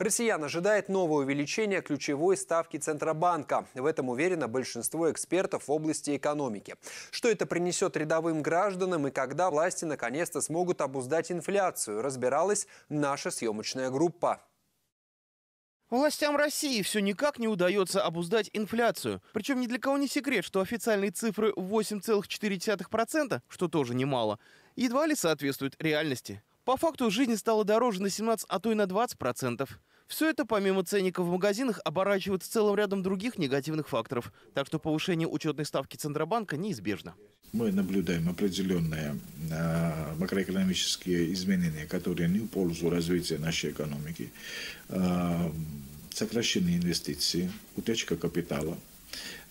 Россиян ожидает новое увеличение ключевой ставки Центробанка. В этом уверено большинство экспертов в области экономики. Что это принесет рядовым гражданам и когда власти наконец-то смогут обуздать инфляцию, разбиралась наша съемочная группа. Властям России все никак не удается обуздать инфляцию. Причем ни для кого не секрет, что официальные цифры 8,4%, что тоже немало, едва ли соответствуют реальности. По факту жизнь стала дороже на 17, а то и на 20%. процентов. Все это, помимо ценников в магазинах, оборачивается целым рядом других негативных факторов. Так что повышение учетной ставки Центробанка неизбежно. Мы наблюдаем определенные э, макроэкономические изменения, которые не в пользу развития нашей экономики. Э, сокращение инвестиций, утечка капитала –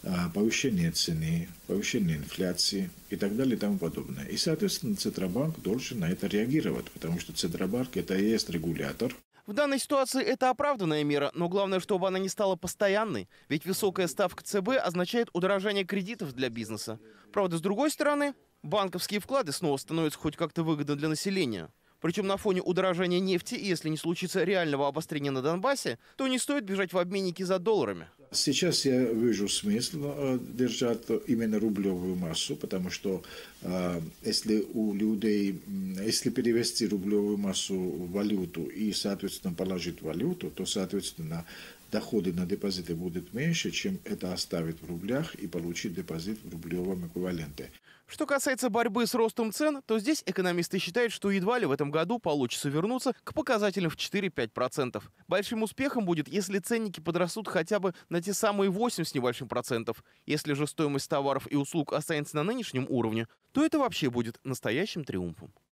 а, повышение цены, повышение инфляции и так далее и тому подобное. И, соответственно, Центробанк должен на это реагировать, потому что Центробанк – это и есть регулятор, в данной ситуации это оправданная мера, но главное, чтобы она не стала постоянной, ведь высокая ставка ЦБ означает удорожание кредитов для бизнеса. Правда, с другой стороны, банковские вклады снова становятся хоть как-то выгодны для населения. Причем на фоне удорожания нефти, если не случится реального обострения на Донбассе, то не стоит бежать в обменники за долларами. Сейчас я вижу смысл э, держать именно рублевую массу, потому что э, если у людей, если перевести рублевую массу в валюту и, соответственно, положить валюту, то, соответственно, доходы на депозиты будут меньше, чем это оставить в рублях и получить депозит в рублевом эквиваленте. Что касается борьбы с ростом цен, то здесь экономисты считают, что едва ли в этом году получится вернуться к показателям в 4-5%. Большим успехом будет, если ценники подрастут хотя бы на те самые 8 с небольшим процентов. Если же стоимость товаров и услуг останется на нынешнем уровне, то это вообще будет настоящим триумфом.